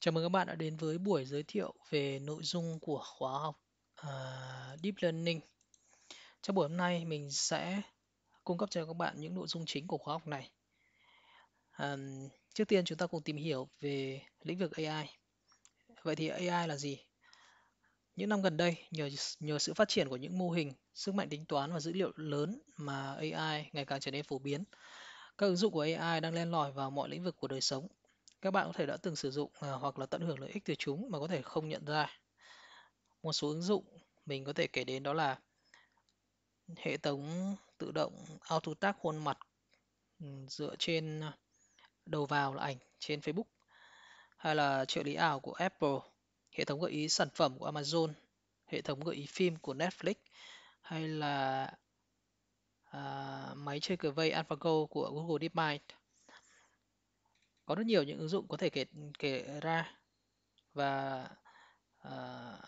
Chào mừng các bạn đã đến với buổi giới thiệu về nội dung của khóa học uh, Deep Learning. Trong buổi hôm nay mình sẽ cung cấp cho các bạn những nội dung chính của khóa học này. Um, trước tiên chúng ta cùng tìm hiểu về lĩnh vực AI. Vậy thì AI là gì? Những năm gần đây, nhờ nhờ sự phát triển của những mô hình, sức mạnh tính toán và dữ liệu lớn mà AI ngày càng trở nên phổ biến, các ứng dụng của AI đang len lỏi vào mọi lĩnh vực của đời sống các bạn có thể đã từng sử dụng à, hoặc là tận hưởng lợi ích từ chúng mà có thể không nhận ra. Một số ứng dụng mình có thể kể đến đó là hệ thống tự động auto tag khuôn mặt ừ, dựa trên đầu vào là ảnh trên Facebook hay là trợ lý ảo của Apple, hệ thống gợi ý sản phẩm của Amazon, hệ thống gợi ý phim của Netflix hay là à, máy chơi cờ vây AlphaGo của Google DeepMind có rất nhiều những ứng dụng có thể kể kể ra và uh,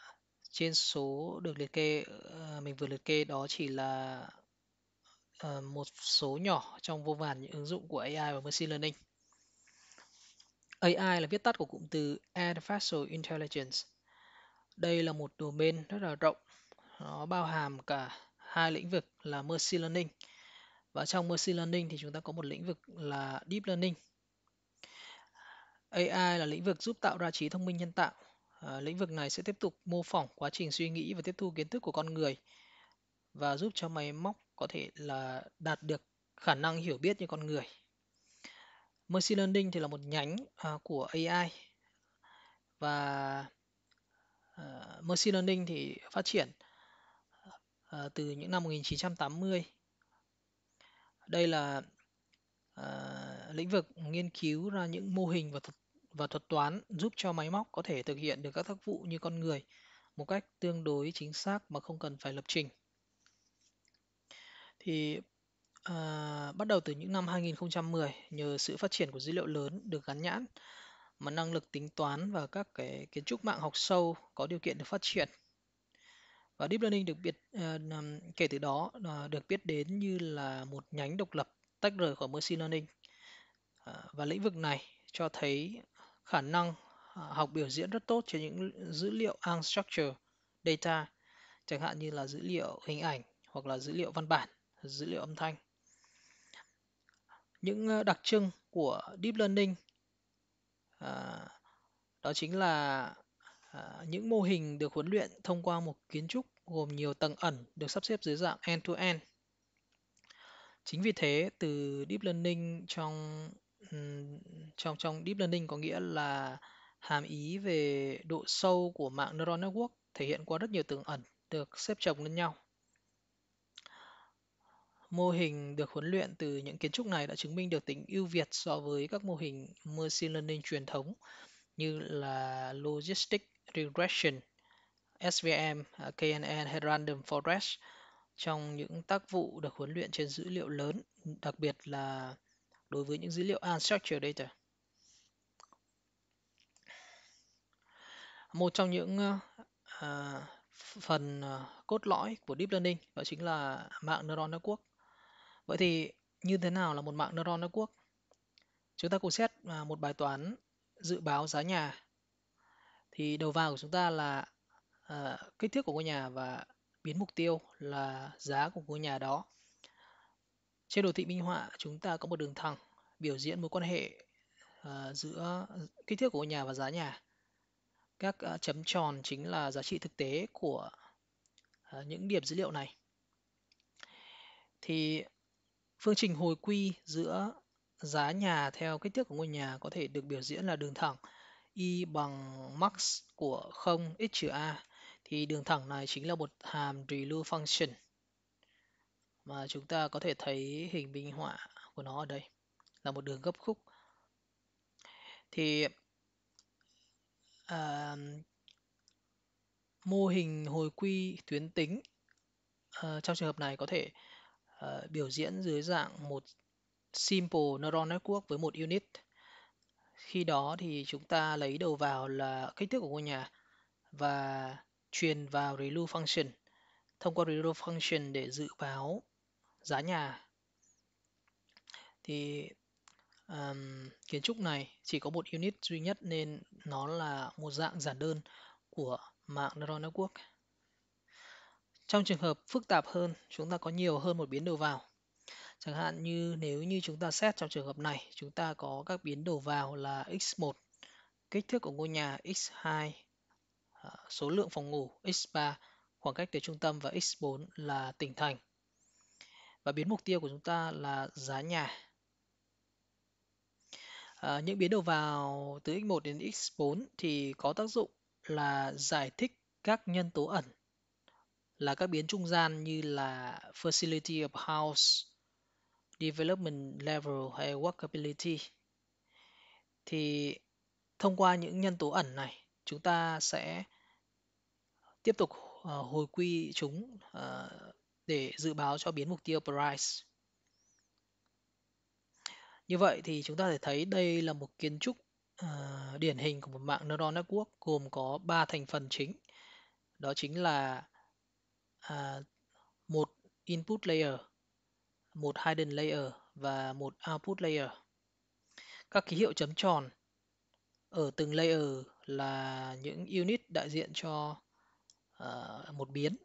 trên số được liệt kê uh, mình vừa liệt kê đó chỉ là uh, một số nhỏ trong vô vàn những ứng dụng của AI và machine learning. AI là viết tắt của cụm từ Artificial Intelligence. Đây là một domain rất là rộng, nó bao hàm cả hai lĩnh vực là machine learning. Và trong machine learning thì chúng ta có một lĩnh vực là deep learning AI là lĩnh vực giúp tạo ra trí thông minh nhân tạo. À, lĩnh vực này sẽ tiếp tục mô phỏng quá trình suy nghĩ và tiếp thu kiến thức của con người và giúp cho máy móc có thể là đạt được khả năng hiểu biết như con người. Machine Learning thì là một nhánh à, của AI và à, Machine Learning thì phát triển à, từ những năm 1980. Đây là à, lĩnh vực nghiên cứu ra những mô hình và thuật, và thuật toán giúp cho máy móc có thể thực hiện được các tác vụ như con người một cách tương đối chính xác mà không cần phải lập trình. Thì à, bắt đầu từ những năm 2010 nhờ sự phát triển của dữ liệu lớn được gắn nhãn mà năng lực tính toán và các cái kiến trúc mạng học sâu có điều kiện được phát triển. Và deep learning được biết à, kể từ đó à, được biết đến như là một nhánh độc lập tách rời khỏi machine learning Ờ, và lĩnh vực này cho thấy khả năng ờ, học biểu diễn rất tốt trên những dữ liệu unstructured data, chẳng hạn như là dữ liệu hình ảnh hoặc là dữ liệu văn bản, dữ liệu âm thanh. Những ờ, đặc trưng của Deep Learning đó chính là những mô hình được huấn luyện thông qua một kiến trúc gồm nhiều tầng ẩn được sắp xếp dưới dạng end-to-end. -end. Chính vì thế, từ Deep Learning trong trong trong deep learning có nghĩa là hàm ý về độ sâu của mạng neural network thể hiện qua rất nhiều tường ẩn được xếp chồng lên nhau. Mô hình được huấn luyện từ những kiến trúc này đã chứng minh được tính ưu việt so với các mô hình machine learning truyền thống như là logistic regression, SVM, à, KNN hay random forest trong những tác vụ được huấn luyện trên dữ liệu lớn, đặc biệt là đối với những dữ liệu unstructured à, data. Một trong những uh, phần uh, cốt lõi của Deep Learning đó chính là mạng Neural Network. Vậy thì như thế nào là một mạng Neural Network? Chúng ta cùng xét uh, một bài toán dự báo giá nhà. Thì đầu vào của chúng ta là uh, kích thước của ngôi nhà và biến mục tiêu là giá của ngôi nhà đó. Trên đồ thị minh họa chúng ta có một đường thẳng biểu diễn mối quan hệ uh, giữa kích thước của ngôi nhà và giá nhà. Các uh, chấm tròn chính là giá trị thực tế của uh, những điểm dữ liệu này. Thì phương trình hồi quy giữa giá nhà theo kích thước của ngôi nhà có thể được biểu diễn là đường thẳng y bằng max của 0 x trừ a thì đường thẳng này chính là một hàm ReLU function mà chúng ta có thể thấy hình minh họa của nó ở đây là một đường gấp khúc thì à, mô hình hồi quy tuyến tính à, trong trường hợp này có thể à, biểu diễn dưới dạng một simple neuron network với một unit khi đó thì chúng ta lấy đầu vào là kích thước của ngôi nhà và truyền vào ReLU function thông qua ReLU function để dự báo giá nhà thì um, kiến trúc này chỉ có một unit duy nhất nên nó là một dạng giản đơn của mạng neural network trong trường hợp phức tạp hơn chúng ta có nhiều hơn một biến đầu vào chẳng hạn như nếu như chúng ta xét trong trường hợp này chúng ta có các biến đầu vào là x1 kích thước của ngôi nhà x2 à, số lượng phòng ngủ x3 khoảng cách từ trung tâm và x4 là tỉnh thành và biến mục tiêu của chúng ta là giá nhà. À, những biến đầu vào từ x1 đến x4 thì có tác dụng là giải thích các nhân tố ẩn là các biến trung gian như là facility of house, development level hay workability. Thì thông qua những nhân tố ẩn này, chúng ta sẽ tiếp tục ờ, hồi quy chúng ờ, để dự báo cho biến mục tiêu price. Như vậy thì chúng ta thể thấy đây là một kiến trúc uh, điển hình của một mạng neural network gồm có 3 thành phần chính. Đó chính là uh, một input layer, một hidden layer và một output layer. Các ký hiệu chấm tròn ở từng layer là những unit đại diện cho uh, một biến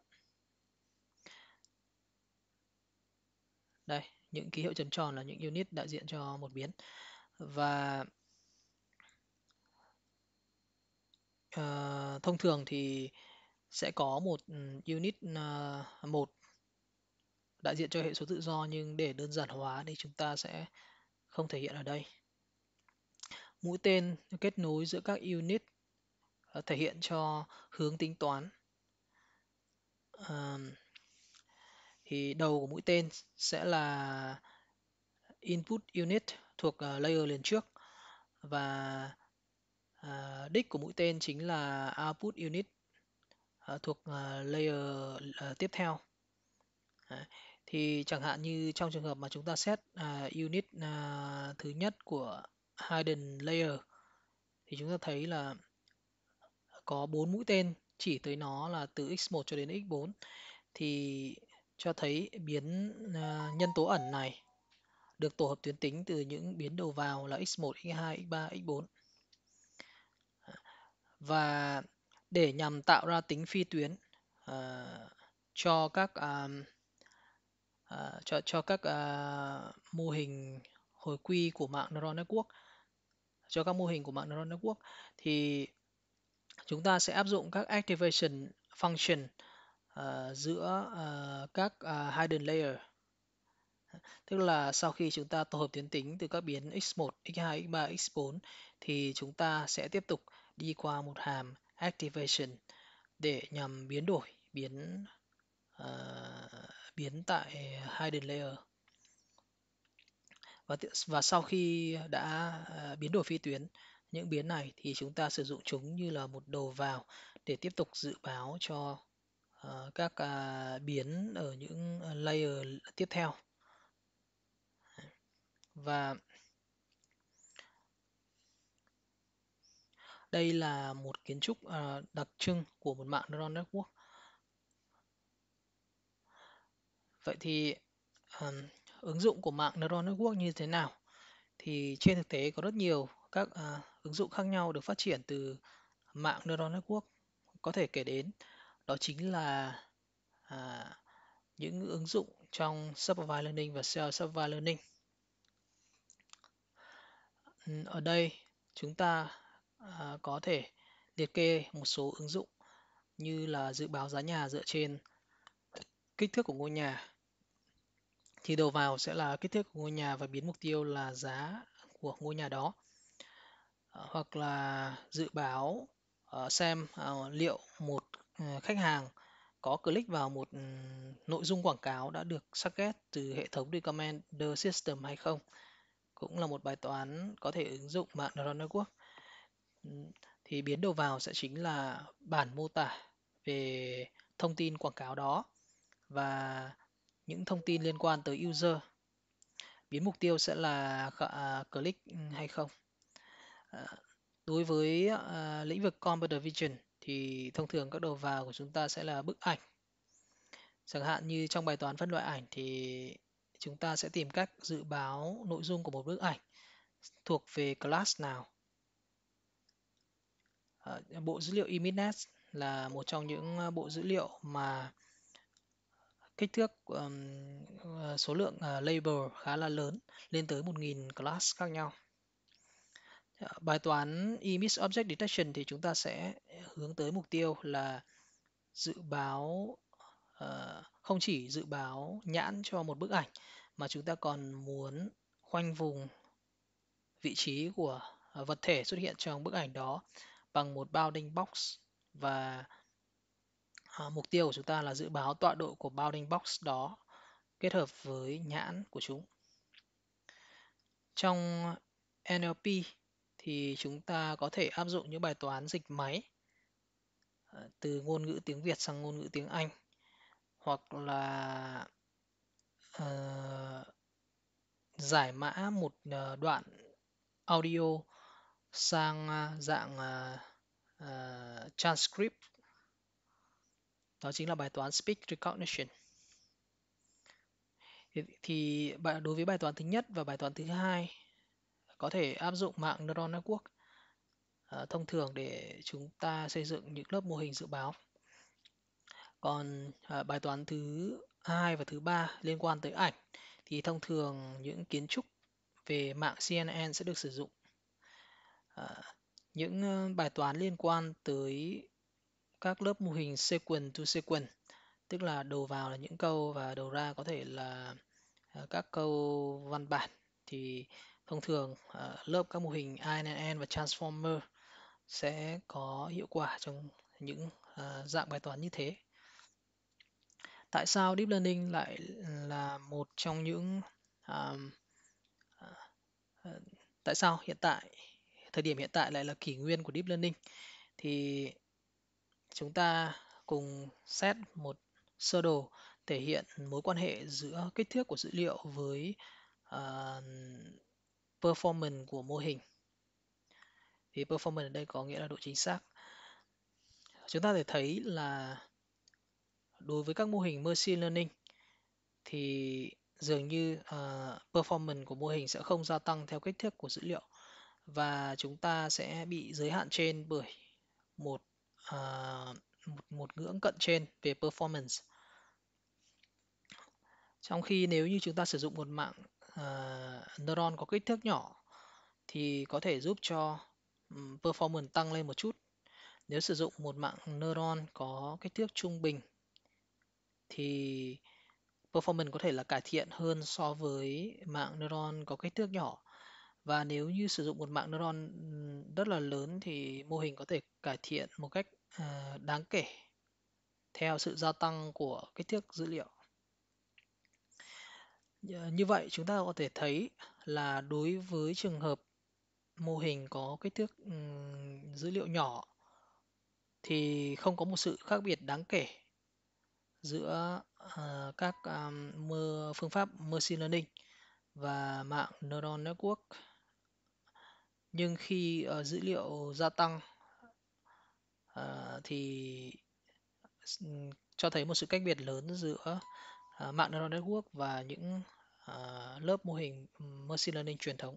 đây những ký hiệu chấm tròn là những unit đại diện cho một biến và uh, thông thường thì sẽ có một ừ, unit uh, một đại diện cho hệ số tự do nhưng để đơn giản hóa thì chúng ta sẽ không thể hiện ở đây mũi tên kết nối giữa các unit uh, thể hiện cho hướng tính toán uh, thì đầu của mũi tên sẽ là input unit thuộc ờ, layer liền trước và ờ, đích của mũi tên chính là output unit ờ, thuộc layer tiếp theo thì chẳng hạn như trong trường hợp mà chúng ta set unit thứ nhất của hidden layer thì chúng ta thấy là có bốn mũi tên chỉ tới nó là từ x1 cho đến x4 thì cho thấy biến ờ, nhân tố ẩn này được tổ hợp tuyến tính từ những biến đầu vào là x1, x2, x3, x4. Và để nhằm tạo ra tính phi tuyến uh, cho các um, uh, cho cho các uh, mô hình hồi quy của mạng neural network cho các mô hình của mạng neural network thì chúng ta sẽ áp dụng các activation function uh, giữa uh, các uh, hidden layer tức là sau khi chúng ta tổ hợp tuyến tính từ các biến x1, x2, x3, x4 thì chúng ta sẽ tiếp tục đi qua một hàm activation để nhằm biến đổi biến uh, biến tại hidden layer và và sau khi đã uh, biến đổi phi tuyến những biến này thì chúng ta sử dụng chúng như là một đầu vào để tiếp tục dự báo cho Ờ, các à, biến ở những ờ, layer tiếp theo và đây là một kiến trúc à, đặc trưng của một mạng neural network vậy thì um, ứng dụng của mạng neural network như thế nào thì trên thực tế có rất nhiều các uh, ứng dụng khác nhau được phát triển từ mạng neural network có thể kể đến đó chính là à, những ứng dụng trong Supervised Learning và Self-Supervised Learning. Ở đây chúng ta à, có thể liệt kê một số ứng dụng như là dự báo giá nhà dựa trên kích thước của ngôi nhà. Thì đầu vào sẽ là kích thước của ngôi nhà và biến mục tiêu là giá của ngôi nhà đó. À, hoặc là dự báo à, xem à, liệu một Ờ, khách hàng có click vào một ừ, nội dung quảng cáo đã được target từ hệ thống recommender system hay không cũng là một bài toán có thể ứng dụng mạng neural network ừ, thì biến đầu vào sẽ chính là bản mô tả về thông tin quảng cáo đó và những thông tin liên quan tới user biến mục tiêu sẽ là à, click ừ, hay không ờ, đối với ờ, lĩnh vực computer vision thì thông thường các đầu vào của chúng ta sẽ là bức ảnh. Chẳng hạn như trong bài toán phân loại ảnh thì chúng ta sẽ tìm cách dự báo nội dung của một bức ảnh thuộc về class nào. Ờ, bộ dữ liệu ImageNet là một trong những ờ, bộ dữ liệu mà kích thước um, số lượng uh, label khá là lớn lên tới 1.000 class khác nhau. Ờ, bài toán emit object detection thì chúng ta sẽ hướng tới mục tiêu là dự báo ờ, không chỉ dự báo nhãn cho một bức ảnh mà chúng ta còn muốn khoanh vùng vị trí của ờ, vật thể xuất hiện trong bức ảnh đó bằng một bounding box và mục tiêu của chúng ta là dự báo tọa độ của bounding box đó kết hợp với nhãn của chúng. Trong NLP thì chúng ta có thể áp dụng những bài toán dịch máy ờ, từ ngôn ngữ tiếng Việt sang ngôn ngữ tiếng Anh hoặc là uh, giải mã một ờ, đoạn audio sang dạng uh, uh, transcript đó chính là bài toán speech recognition thì, thì đối với bài toán thứ nhất và bài toán thứ hai có thể áp dụng mạng neural network ờ, thông thường để chúng ta xây dựng những lớp mô hình dự báo còn ờ, bài toán thứ hai và thứ ba liên quan tới ảnh thì thông thường những kiến trúc về mạng CNN sẽ được sử dụng ờ, những bài toán liên quan tới các lớp mô hình sequence to sequence tức là đầu vào là những câu và đầu ra có thể là các câu văn bản thì thông thường à, lớp các mô hình INN và Transformer sẽ có hiệu quả trong những à, dạng bài toán như thế. Tại sao Deep Learning lại là một trong những um, tại sao hiện tại thời điểm hiện tại lại là kỷ nguyên của Deep Learning thì chúng ta cùng xét một sơ đồ thể hiện mối quan hệ giữa kích thước của dữ liệu với uh, performance của mô hình thì performance ở đây có nghĩa là độ chính xác chúng ta thể thấy là đối với các mô hình machine learning thì dường như uh, performance của mô hình sẽ không gia tăng theo kích thước của dữ liệu và chúng ta sẽ bị giới hạn trên bởi một uh, một, một ngưỡng cận trên về performance. Trong khi nếu như chúng ta sử dụng một mạng uh, neuron có kích thước nhỏ thì có thể giúp cho performance tăng lên một chút. Nếu sử dụng một mạng neuron có kích thước trung bình thì performance có thể là cải thiện hơn so với mạng neuron có kích thước nhỏ và nếu như sử dụng một mạng neuron rất là lớn thì mô hình có thể cải thiện một cách uh, đáng kể theo sự gia tăng của kích thước dữ liệu Ờ, như vậy chúng ta có thể thấy là đối với trường hợp mô hình có kích thước dữ liệu nhỏ thì không có một sự khác biệt đáng kể giữa ờ, các ờ, phương pháp machine learning và mạng neural network nhưng khi dữ liệu gia tăng thì cho thấy một sự cách biệt lớn giữa mạng neural network và những À, lớp mô hình machine learning truyền thống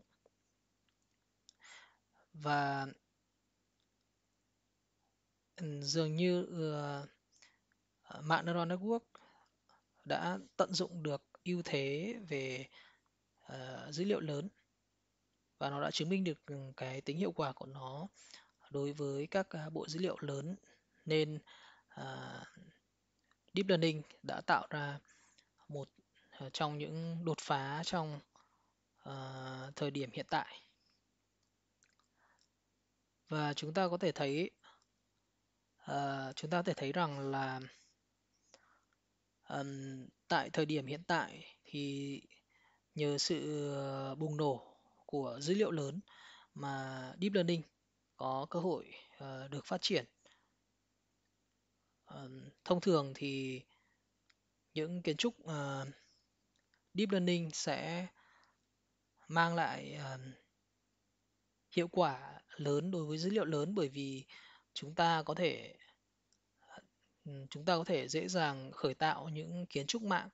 và dường như uh, mạng neural network đã tận dụng được ưu thế về uh, dữ liệu lớn và nó đã chứng minh được cái tính hiệu quả của nó đối với các bộ dữ liệu lớn nên uh, deep learning đã tạo ra một trong những đột phá trong uh, thời điểm hiện tại và chúng ta có thể thấy uh, chúng ta có thể thấy rằng là um, tại thời điểm hiện tại thì nhờ sự bùng nổ của dữ liệu lớn mà deep learning có cơ hội uh, được phát triển uh, thông thường thì những kiến trúc uh, deep learning sẽ mang lại uh, hiệu quả lớn đối với dữ liệu lớn bởi vì chúng ta có thể ừ, chúng ta có thể dễ dàng khởi tạo những kiến trúc mạng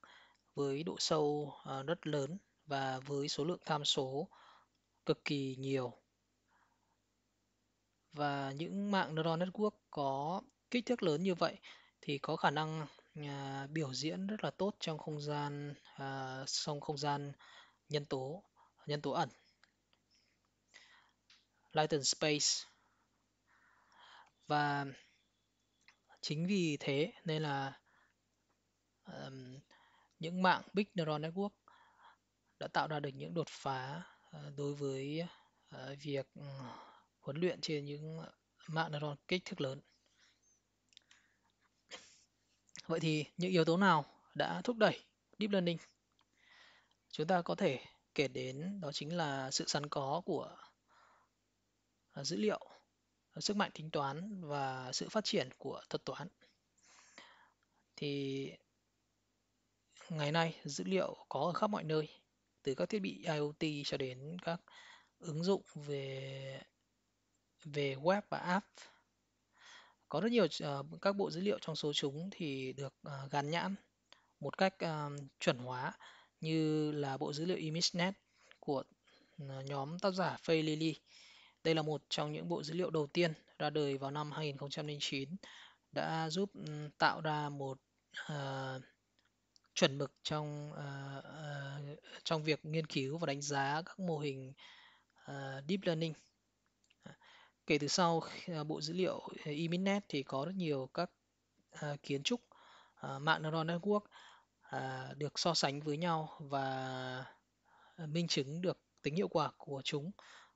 với độ sâu ờ, rất lớn và với số lượng tham số cực kỳ nhiều và những mạng neural network có kích thước lớn như vậy thì có khả năng à, biểu diễn rất là tốt trong không gian à, trong không gian nhân tố nhân tố ẩn Lighten Space và chính vì thế nên là um, những mạng Big Neural Network đã tạo ra được những đột phá ờ, đối với việc ừ, huấn luyện trên những mạng neuron kích thước lớn Vậy thì những yếu tố nào đã thúc đẩy deep learning? Chúng ta có thể kể đến đó chính là sự sẵn có của à, dữ liệu, sức mạnh tính toán và sự phát triển của thuật toán. Thì ngày nay dữ liệu có ở khắp mọi nơi, từ các thiết bị IoT cho đến các ứng dụng về về web và app có rất nhiều ờ, các bộ dữ liệu trong số chúng thì được ờ, gắn nhãn một cách ờ, chuẩn hóa như là bộ dữ liệu ImageNet của nhóm tác giả Fay Lily. Đây là một trong những bộ dữ liệu đầu tiên ra đời vào năm 2009 đã giúp ừ, tạo ra một uh, chuẩn mực trong uh, uh, trong việc nghiên cứu và đánh giá các mô hình uh, deep learning kể từ sau à, bộ dữ liệu à, Eminnet thì có rất nhiều các à, kiến trúc mạng neural network được so sánh với nhau và minh chứng được tính hiệu quả của chúng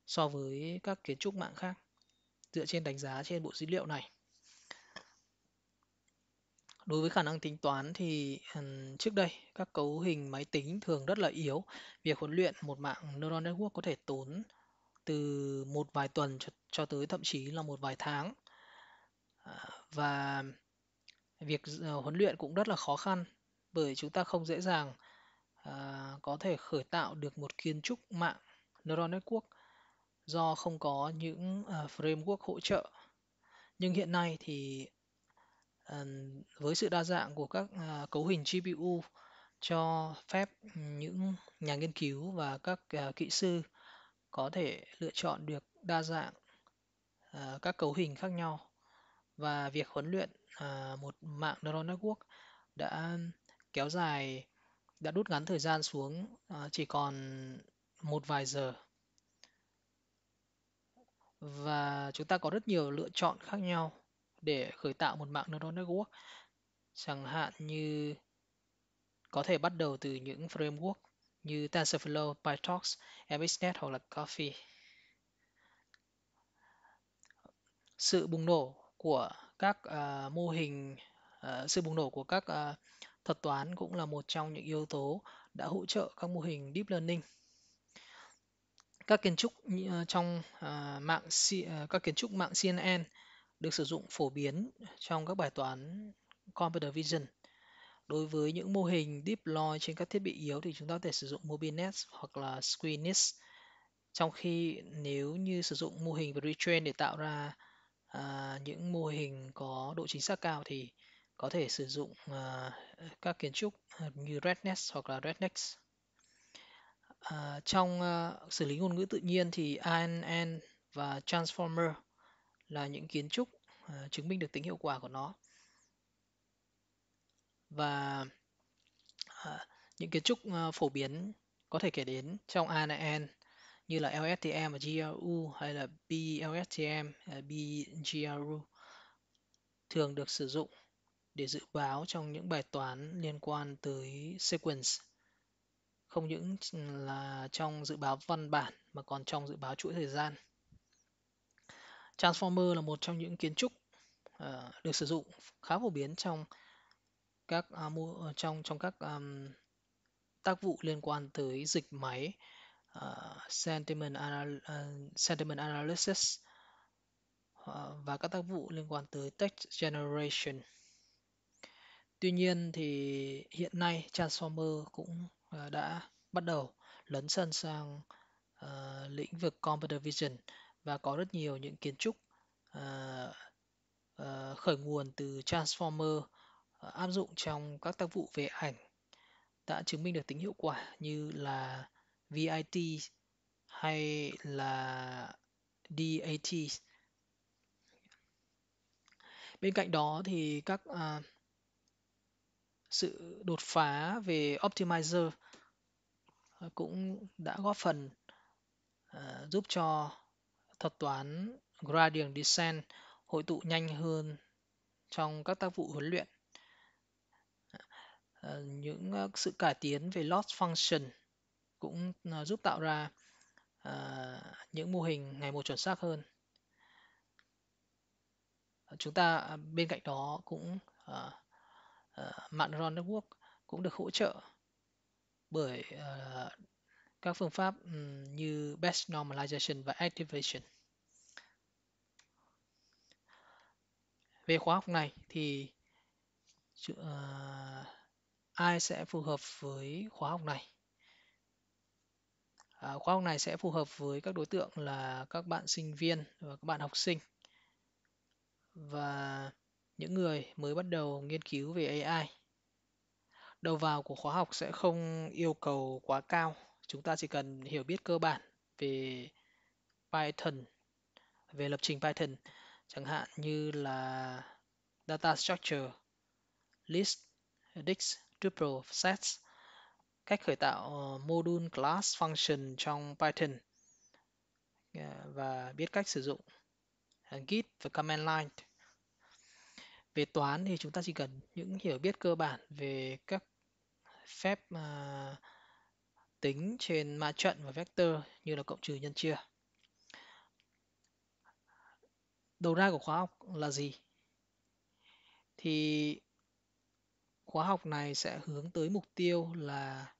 so với các kiến trúc mạng khác dựa trên đánh giá trên bộ dữ liệu này. Đối với khả năng tính toán thì trước đây các cấu hình máy tính thường rất là yếu. Việc huấn luyện một mạng neural network có thể tốn từ một vài tuần cho, cho tới thậm chí là một vài tháng à, và việc ờ, huấn luyện cũng rất là khó khăn bởi chúng ta không dễ dàng à, có thể khởi tạo được một kiến trúc mạng neural network do không có những ờ, framework hỗ trợ nhưng hiện nay thì ờ, với sự đa dạng của các à, cấu hình GPU cho phép những nhà nghiên cứu và các kỹ sư có thể lựa chọn được đa dạng à, các cấu hình khác nhau và việc huấn luyện à, một mạng neural network đã kéo dài đã rút ngắn thời gian xuống à, chỉ còn một vài giờ và chúng ta có rất nhiều lựa chọn khác nhau để khởi tạo một mạng neural network chẳng hạn như có thể bắt đầu từ những framework như TensorFlow, PyTorch, MXNet hoặc là Coffee. Sự bùng nổ của các uh, mô hình, uh, sự bùng nổ của các uh, thuật toán cũng là một trong những yếu tố đã hỗ trợ các mô hình deep learning. Các kiến trúc trong uh, mạng uh, các kiến trúc mạng CNN được sử dụng phổ biến trong các bài toán computer vision Đối với những mô hình deploy trên các thiết bị yếu thì chúng ta có thể sử dụng MobileNet hoặc là ScreenNet. Trong khi nếu như sử dụng mô hình retrain để tạo ra à, những mô hình có độ chính xác cao thì có thể sử dụng à, các kiến trúc như RedNet hoặc là RedNext. À, trong à, xử lý ngôn ngữ tự nhiên thì ANN và Transformer là những kiến trúc à, chứng minh được tính hiệu quả của nó và ờ, những kiến trúc ờ, phổ biến có thể kể đến trong ANN e như là LSTM và GRU hay là BLSTM, BGRU thường được sử dụng để dự báo trong những bài toán liên quan tới sequence không những là trong dự báo văn bản mà còn trong dự báo chuỗi thời gian. Transformer là một trong những kiến trúc uh, được sử dụng khá phổ biến trong các uh, à, mua ờ, trong trong các um, tác vụ liên quan tới dịch máy uh, sentiment, anal, uh, sentiment analysis uh, và các tác vụ liên quan tới text generation. Tuy nhiên thì hiện nay Transformer cũng uh, đã bắt đầu lấn sân sang uh, lĩnh vực computer vision và có rất nhiều những kiến trúc uh, uh, khởi nguồn từ Transformer Ờ, áp dụng trong các tác vụ về ảnh đã chứng minh được tính hiệu quả như là VIT hay là DAT. Bên cạnh đó thì các à, sự đột phá về optimizer cũng đã góp phần à, giúp cho thuật toán gradient descent hội tụ nhanh hơn trong các tác vụ huấn luyện. Ờ, những ờ, sự cải tiến về loss function cũng ờ, giúp tạo ra những mô hình ngày một chuẩn xác hơn chúng ta bên cạnh đó cũng mạng neural network cũng được hỗ trợ bởi các phương pháp như best normalization và activation về khóa học này thì ai sẽ phù hợp với khóa học này à, khóa học này sẽ phù hợp với các đối tượng là các bạn sinh viên và các bạn học sinh và những người mới bắt đầu nghiên cứu về AI đầu vào của khóa học sẽ không yêu cầu quá cao chúng ta chỉ cần hiểu biết cơ bản về Python về lập trình Python chẳng hạn như là data structure list dict triple sets cách khởi tạo ờ, module class function trong Python ờ, và biết cách sử dụng ờ, Git và command line. Về toán thì chúng ta chỉ cần những hiểu biết cơ bản về các phép tính trên ma trận và vector như là cộng trừ nhân chia. Đầu ra của khóa học là gì? Thì khóa học này sẽ hướng tới mục tiêu là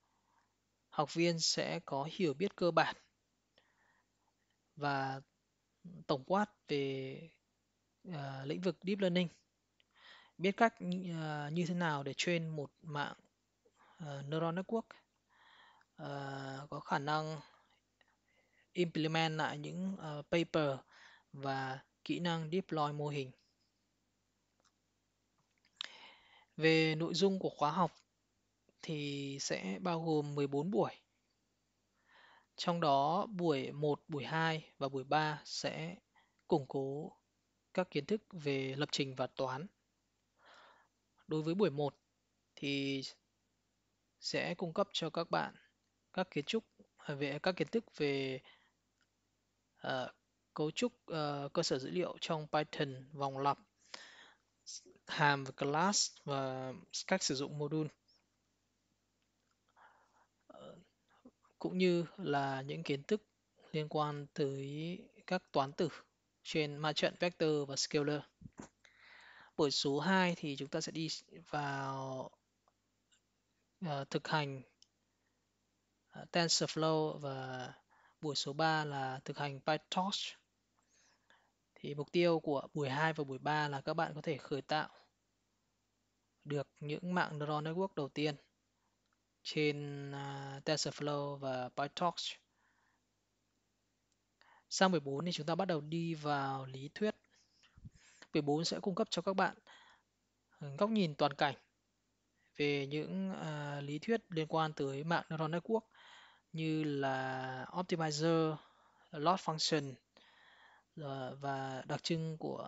học viên sẽ có hiểu biết cơ bản và tổng quát về uh, lĩnh vực deep learning biết cách uh, như thế nào để train một mạng uh, neural network uh, có khả năng implement lại những uh, paper và kỹ năng deploy mô hình Về nội dung của khóa học thì sẽ bao gồm 14 buổi. Trong đó buổi 1, buổi 2 và buổi 3 sẽ củng cố các kiến thức về lập trình và toán. Đối với buổi 1 thì sẽ cung cấp cho các bạn các kiến trúc à, về các kiến thức về uh, cấu trúc uh, cơ sở dữ liệu trong Python, vòng lặp, hàm và class và cách sử dụng module cũng như là những kiến thức liên quan tới các toán tử trên ma trận vector và scalar. Buổi số 2 thì chúng ta sẽ đi vào ờ, thực hành ờ, TensorFlow và buổi số 3 là thực hành PyTorch thì mục tiêu của buổi 2 và buổi 3 là các bạn có thể khởi tạo được những mạng neural network đầu tiên trên à, TensorFlow và PyTorch. Sang 14 thì chúng ta bắt đầu đi vào lý thuyết. Buổi 14 sẽ cung cấp cho các bạn ừ, góc nhìn toàn cảnh về những uh, lý thuyết liên quan tới mạng neural network như là optimizer, loss function, rồi ờ, và đặc trưng của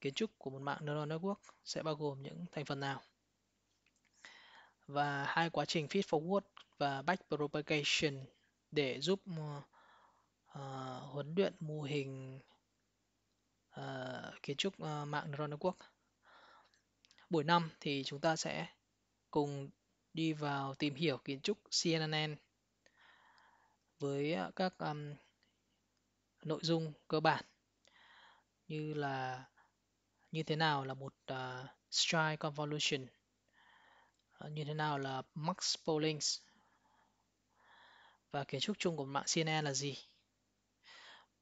kiến trúc của một mạng neural network sẽ bao gồm những thành phần nào và hai quá trình feed forward và back propagation để giúp uh, huấn luyện mô hình uh, kiến trúc uh, mạng neural network. Buổi năm thì chúng ta sẽ cùng đi vào tìm hiểu kiến trúc CNN với các um, nội dung cơ bản như là như thế nào là một uh, à, stride convolution ờ, như thế nào là max pollings và kiến trúc chung của mạng CNN e là gì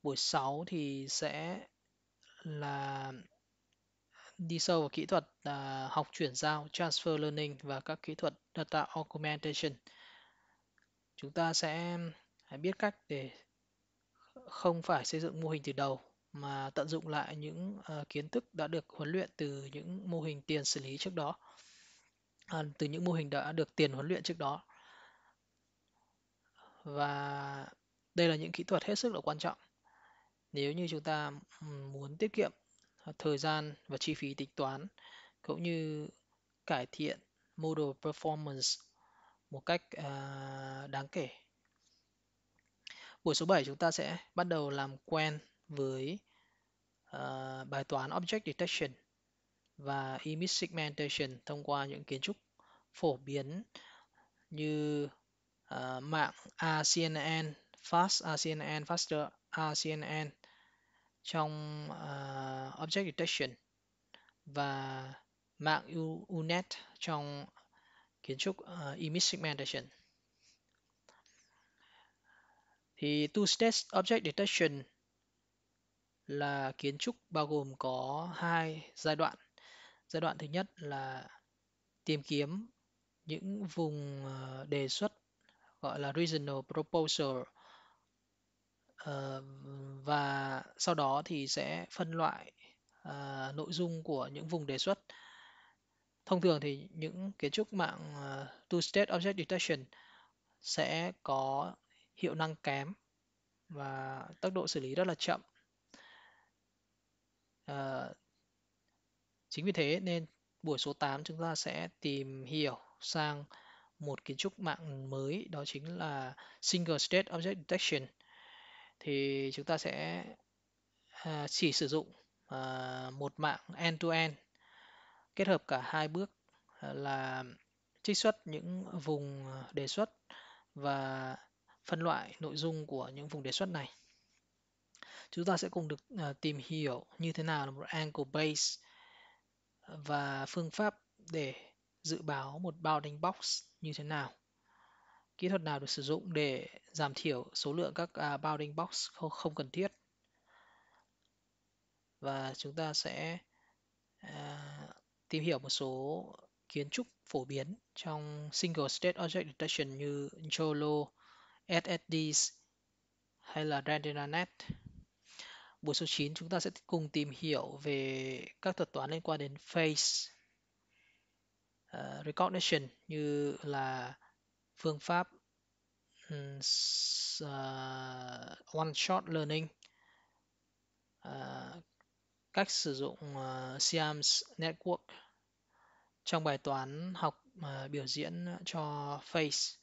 buổi 6 thì sẽ là đi sâu vào kỹ thuật uh, học chuyển giao transfer learning và các kỹ thuật data augmentation chúng ta sẽ biết cách để không phải xây dựng mô hình từ đầu mà tận dụng lại những uh, kiến thức đã được huấn luyện từ những mô hình tiền xử lý trước đó à, từ những mô hình đã được tiền huấn luyện trước đó và đây là những kỹ thuật hết sức là quan trọng nếu như chúng ta muốn tiết kiệm thời gian và chi phí tính toán cũng như cải thiện model performance một cách uh, đáng kể. Buổi số 7 chúng ta sẽ bắt đầu làm quen với uh, bài toán Object Detection và Image Segmentation thông qua những kiến trúc phổ biến như uh, mạng RCNN, Fast RCNN, Faster RCNN trong uh, Object Detection và mạng UNet trong kiến trúc uh, Image Segmentation. Thì Two-Stage Object Detection là kiến trúc bao gồm có hai giai đoạn. Giai đoạn thứ nhất là tìm kiếm những vùng ờ, đề xuất gọi là regional proposal ờ, và sau đó thì sẽ phân loại ờ, nội dung của những vùng đề xuất. Thông thường thì những kiến trúc mạng two-state object detection sẽ có hiệu năng kém và tốc độ xử lý rất là chậm à, chính vì thế nên buổi số 8 chúng ta sẽ tìm hiểu sang một kiến trúc mạng mới đó chính là single state object detection thì chúng ta sẽ à, chỉ sử dụng à, một mạng end to end kết hợp cả hai bước à, là trích xuất những vùng đề xuất và phân loại nội dung của những vùng đề xuất này chúng ta sẽ cùng được uh, tìm hiểu như thế nào là một angle base à, và phương pháp để dự báo một bounding box như thế nào kỹ thuật nào được sử dụng để giảm thiểu số lượng các uh, bounding box không, không cần thiết và chúng ta sẽ uh, tìm hiểu một số kiến trúc phổ biến trong single state object detection như Jolo, SSDs hay là RenderNet. Buổi số 9 chúng ta sẽ cùng tìm hiểu về các thuật toán liên quan đến face uh, ờ, recognition như là phương pháp uh, one shot learning, uh, cách sử dụng uh, Siams network trong bài toán học uh, biểu diễn cho face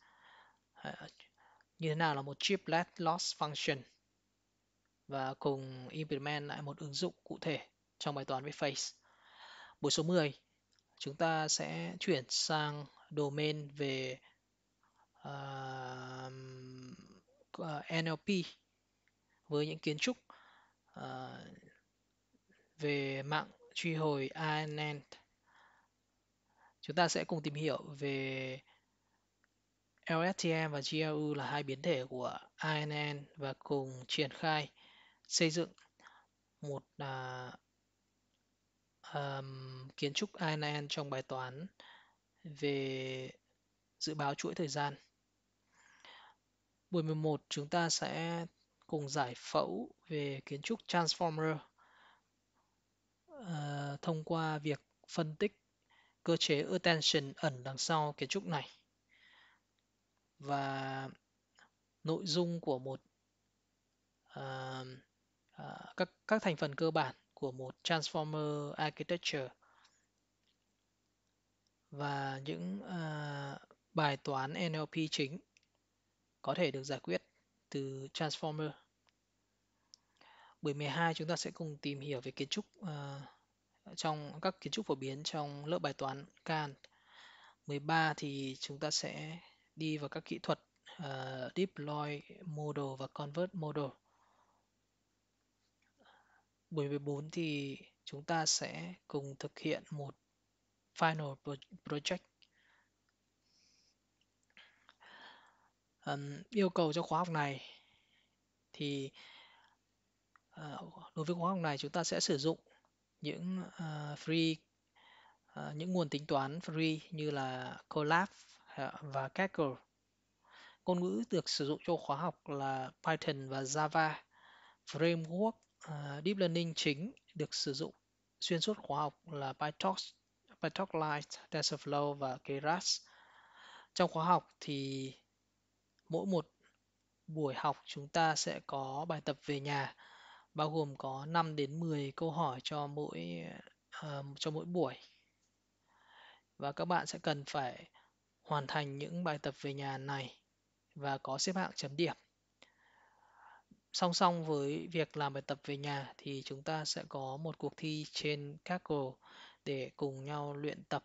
uh, như thế nào là một triplet loss function và cùng implement lại một ứng dụng cụ thể trong bài toán với face. Buổi số 10 chúng ta sẽ chuyển sang domain về uh, ờ, NLP với những kiến trúc uh, về mạng truy hồi ANN. Chúng ta sẽ cùng tìm hiểu về LSTM và GRU là hai biến thể của ANN và cùng triển khai xây dựng một à, um, kiến trúc ANN trong bài toán về dự báo chuỗi thời gian. Buổi 11 chúng ta sẽ cùng giải phẫu về kiến trúc Transformer uh, thông qua việc phân tích cơ chế attention ẩn đằng sau kiến trúc này và nội dung của một uh, À, các các thành phần cơ bản của một transformer architecture và những uh, bài toán NLP chính có thể được giải quyết từ transformer. Buổi 12 chúng ta sẽ cùng tìm hiểu về kiến trúc uh, trong các kiến trúc phổ biến trong lớp bài toán CAN. 13 thì chúng ta sẽ đi vào các kỹ thuật uh, deploy model và convert model. Buổi 14 thì chúng ta sẽ cùng thực hiện một final project. Um, yêu cầu cho khóa học này thì uh, đối với khóa học này chúng ta sẽ sử dụng những uh, free uh, những nguồn tính toán free như là Colab và Kaggle. Ngôn ngữ được sử dụng cho khóa học là Python và Java. Framework À, deep learning chính được sử dụng xuyên suốt khóa học là PyTorch, PyTorch Lite, TensorFlow và Keras. Trong khóa học thì mỗi một buổi học chúng ta sẽ có bài tập về nhà bao gồm có 5 đến 10 câu hỏi cho mỗi uh, cho mỗi buổi. Và các bạn sẽ cần phải hoàn thành những bài tập về nhà này và có xếp hạng chấm điểm song song với việc làm bài tập về nhà thì chúng ta sẽ có một cuộc thi trên Kaggle để cùng nhau luyện tập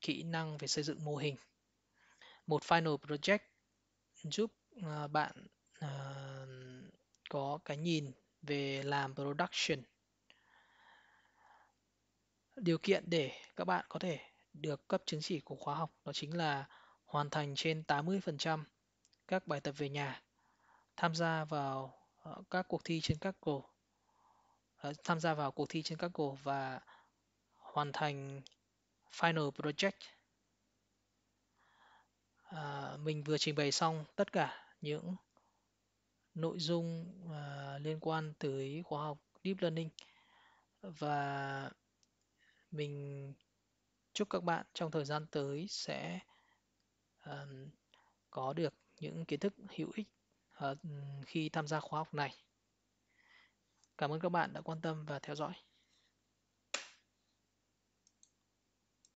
kỹ năng về xây dựng mô hình. Một final project giúp à, bạn à, có cái nhìn về làm production. Điều kiện để các bạn có thể được cấp chứng chỉ của khóa học đó chính là hoàn thành trên 80% các bài tập về nhà, tham gia vào Ờ, các cuộc thi trên các cổ ờ, tham gia vào cuộc thi trên các cổ và hoàn thành final project à, mình vừa trình bày xong tất cả những nội dung à, liên quan tới khoa học deep learning và mình chúc các bạn trong thời gian tới sẽ um, có được những kiến thức hữu ích Ờ, khi tham gia khóa học này. Cảm ơn các bạn đã quan tâm và theo dõi.